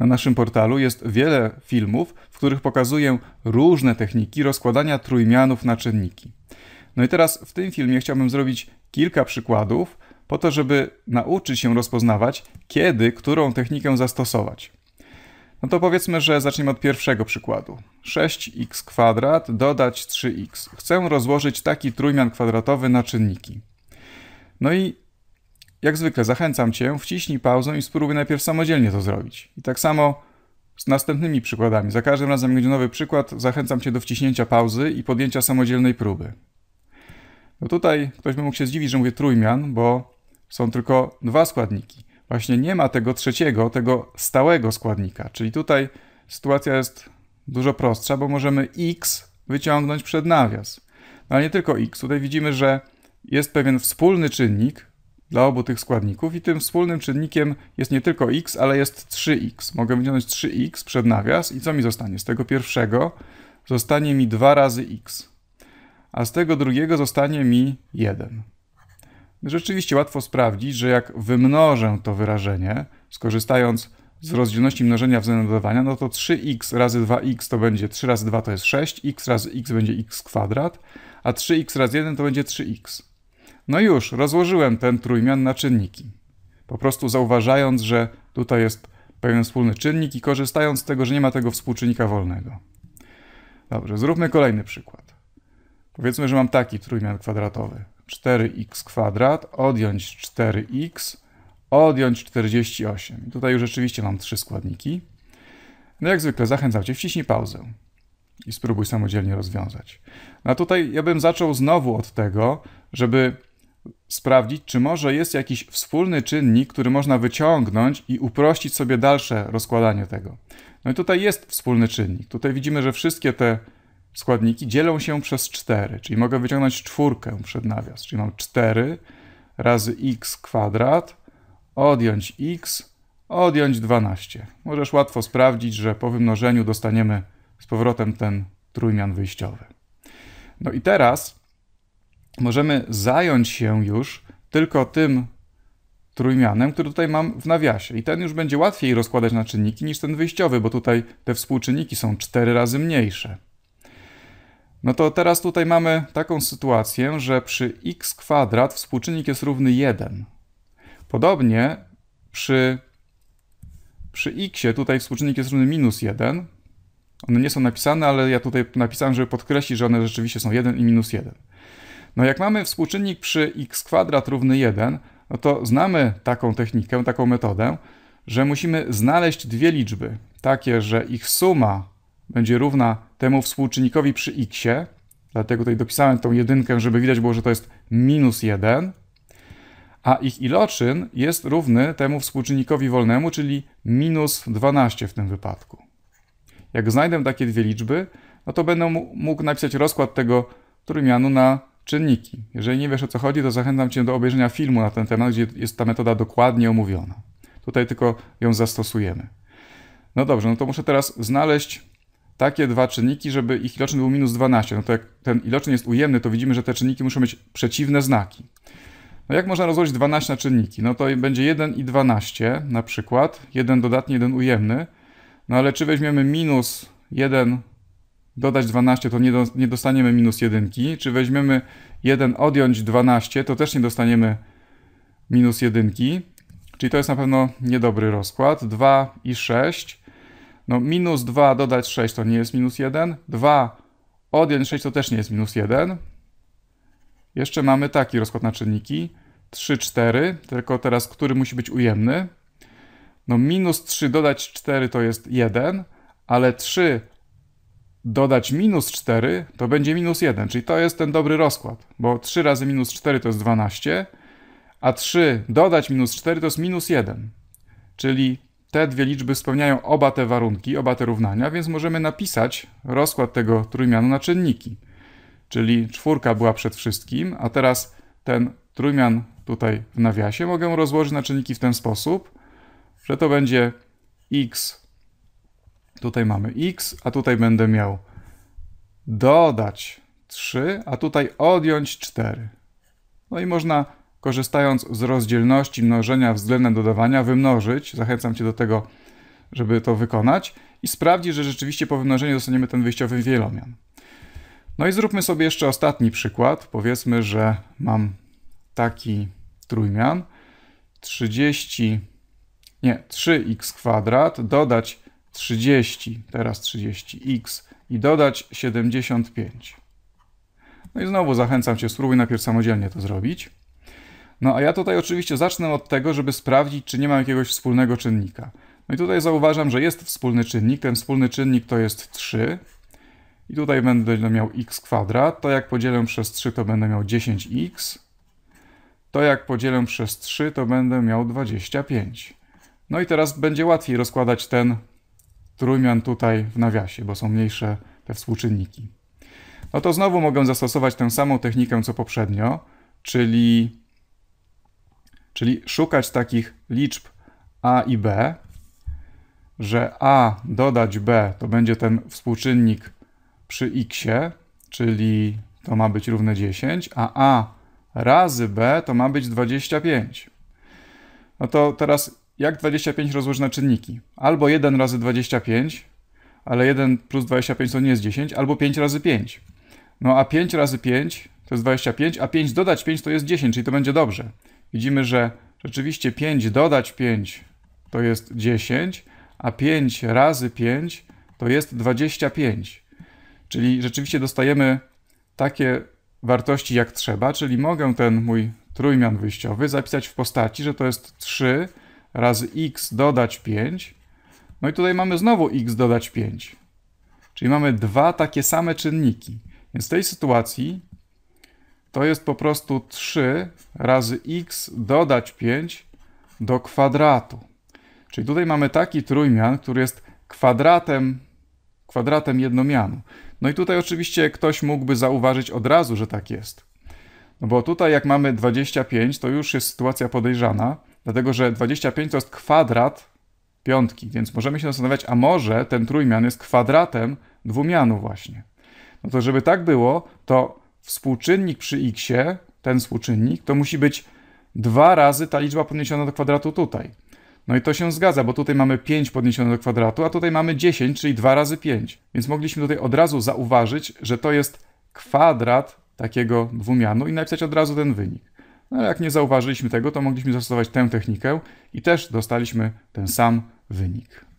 Na naszym portalu jest wiele filmów, w których pokazuję różne techniki rozkładania trójmianów na czynniki. No i teraz w tym filmie chciałbym zrobić kilka przykładów, po to, żeby nauczyć się rozpoznawać, kiedy którą technikę zastosować. No to powiedzmy, że zaczniemy od pierwszego przykładu. 6x kwadrat dodać 3x. Chcę rozłożyć taki trójmian kwadratowy na czynniki. No i jak zwykle zachęcam Cię, wciśnij pauzę i spróbuj najpierw samodzielnie to zrobić. I tak samo z następnymi przykładami. Za każdym razem, gdy nowy przykład, zachęcam Cię do wciśnięcia pauzy i podjęcia samodzielnej próby. No tutaj ktoś by mógł się zdziwić, że mówię trójmian, bo są tylko dwa składniki. Właśnie nie ma tego trzeciego, tego stałego składnika. Czyli tutaj sytuacja jest dużo prostsza, bo możemy x wyciągnąć przed nawias. No ale nie tylko x. Tutaj widzimy, że jest pewien wspólny czynnik, dla obu tych składników i tym wspólnym czynnikiem jest nie tylko x, ale jest 3x. Mogę wyciągnąć 3x przed nawias i co mi zostanie? Z tego pierwszego zostanie mi 2 razy x, a z tego drugiego zostanie mi 1. Rzeczywiście łatwo sprawdzić, że jak wymnożę to wyrażenie, skorzystając z rozdzielności mnożenia względem dodawania, no to 3x razy 2x to będzie 3 razy 2 to jest 6, x razy x będzie x kwadrat, a 3x razy 1 to będzie 3x. No już, rozłożyłem ten trójmian na czynniki. Po prostu zauważając, że tutaj jest pewien wspólny czynnik i korzystając z tego, że nie ma tego współczynnika wolnego. Dobrze, zróbmy kolejny przykład. Powiedzmy, że mam taki trójmian kwadratowy. 4x kwadrat, odjąć 4x, odjąć 48. tutaj już rzeczywiście mam trzy składniki. No jak zwykle zachęcam Cię, wciśnij pauzę i spróbuj samodzielnie rozwiązać. No tutaj ja bym zaczął znowu od tego, żeby sprawdzić, czy może jest jakiś wspólny czynnik, który można wyciągnąć i uprościć sobie dalsze rozkładanie tego. No i tutaj jest wspólny czynnik. Tutaj widzimy, że wszystkie te składniki dzielą się przez 4, czyli mogę wyciągnąć czwórkę przed nawias, czyli mam 4 razy x kwadrat, odjąć x, odjąć 12. Możesz łatwo sprawdzić, że po wymnożeniu dostaniemy z powrotem ten trójmian wyjściowy. No i teraz możemy zająć się już tylko tym trójmianem, który tutaj mam w nawiasie. I ten już będzie łatwiej rozkładać na czynniki niż ten wyjściowy, bo tutaj te współczynniki są cztery razy mniejsze. No to teraz tutaj mamy taką sytuację, że przy x kwadrat współczynnik jest równy 1. Podobnie przy, przy x tutaj współczynnik jest równy minus 1. One nie są napisane, ale ja tutaj napisałem, żeby podkreślić, że one rzeczywiście są 1 i minus 1. No jak mamy współczynnik przy x kwadrat równy 1, no to znamy taką technikę, taką metodę, że musimy znaleźć dwie liczby, takie, że ich suma będzie równa temu współczynnikowi przy x, dlatego tutaj dopisałem tą jedynkę, żeby widać było, że to jest minus 1, a ich iloczyn jest równy temu współczynnikowi wolnemu, czyli minus 12 w tym wypadku. Jak znajdę takie dwie liczby, no to będę mógł napisać rozkład tego trójmianu na czynniki. Jeżeli nie wiesz o co chodzi, to zachęcam Cię do obejrzenia filmu na ten temat, gdzie jest ta metoda dokładnie omówiona. Tutaj tylko ją zastosujemy. No dobrze, no to muszę teraz znaleźć takie dwa czynniki, żeby ich iloczyn był minus 12. No to jak ten iloczyn jest ujemny, to widzimy, że te czynniki muszą mieć przeciwne znaki. No jak można rozłożyć 12 na czynniki? No to będzie 1 i 12 na przykład, jeden dodatni, jeden ujemny. No ale czy weźmiemy minus 1 dodać 12, to nie, do, nie dostaniemy minus 1. Czy weźmiemy 1, odjąć 12, to też nie dostaniemy minus 1. Czyli to jest na pewno niedobry rozkład. 2 i 6. No minus 2 dodać 6 to nie jest minus 1. 2 odjąć 6 to też nie jest minus 1. Jeszcze mamy taki rozkład na czynniki. 3, 4, tylko teraz który musi być ujemny. No minus 3 dodać 4 to jest 1, ale 3 dodać minus 4, to będzie minus 1, czyli to jest ten dobry rozkład, bo 3 razy minus 4 to jest 12, a 3 dodać minus 4 to jest minus 1. Czyli te dwie liczby spełniają oba te warunki, oba te równania, więc możemy napisać rozkład tego trójmianu na czynniki. Czyli czwórka była przed wszystkim, a teraz ten trójmian tutaj w nawiasie mogę rozłożyć na czynniki w ten sposób, że to będzie x Tutaj mamy x, a tutaj będę miał dodać 3, a tutaj odjąć 4. No i można, korzystając z rozdzielności mnożenia względem dodawania, wymnożyć. Zachęcam Cię do tego, żeby to wykonać i sprawdzić, że rzeczywiście po wymnożeniu dostaniemy ten wyjściowy wielomian. No i zróbmy sobie jeszcze ostatni przykład. Powiedzmy, że mam taki trójmian. 30, nie, 3x kwadrat dodać 30, teraz 30x i dodać 75. No i znowu zachęcam Cię, spróbuj najpierw samodzielnie to zrobić. No a ja tutaj oczywiście zacznę od tego, żeby sprawdzić, czy nie ma jakiegoś wspólnego czynnika. No i tutaj zauważam, że jest wspólny czynnik. Ten wspólny czynnik to jest 3. I tutaj będę miał x kwadrat. To jak podzielę przez 3, to będę miał 10x. To jak podzielę przez 3, to będę miał 25. No i teraz będzie łatwiej rozkładać ten trójmian tutaj w nawiasie, bo są mniejsze te współczynniki. No to znowu mogę zastosować tę samą technikę co poprzednio, czyli, czyli szukać takich liczb a i b, że a dodać b to będzie ten współczynnik przy x, czyli to ma być równe 10, a a razy b to ma być 25. No to teraz jak 25 rozłożyć na czynniki. Albo 1 razy 25, ale 1 plus 25 to nie jest 10, albo 5 razy 5. No a 5 razy 5 to jest 25, a 5 dodać 5 to jest 10, czyli to będzie dobrze. Widzimy, że rzeczywiście 5 dodać 5 to jest 10, a 5 razy 5 to jest 25. Czyli rzeczywiście dostajemy takie wartości jak trzeba, czyli mogę ten mój trójmian wyjściowy zapisać w postaci, że to jest 3 razy x dodać 5. No i tutaj mamy znowu x dodać 5. Czyli mamy dwa takie same czynniki. Więc w tej sytuacji to jest po prostu 3 razy x dodać 5 do kwadratu. Czyli tutaj mamy taki trójmian, który jest kwadratem, kwadratem jednomianu. No i tutaj oczywiście ktoś mógłby zauważyć od razu, że tak jest. No bo tutaj jak mamy 25, to już jest sytuacja podejrzana, dlatego że 25 to jest kwadrat piątki, więc możemy się zastanawiać, a może ten trójmian jest kwadratem dwumianu właśnie. No to żeby tak było, to współczynnik przy x, ten współczynnik, to musi być dwa razy ta liczba podniesiona do kwadratu tutaj. No i to się zgadza, bo tutaj mamy 5 podniesione do kwadratu, a tutaj mamy 10, czyli 2 razy 5. Więc mogliśmy tutaj od razu zauważyć, że to jest kwadrat takiego dwumianu i napisać od razu ten wynik. No ale jak nie zauważyliśmy tego, to mogliśmy zastosować tę technikę i też dostaliśmy ten sam wynik.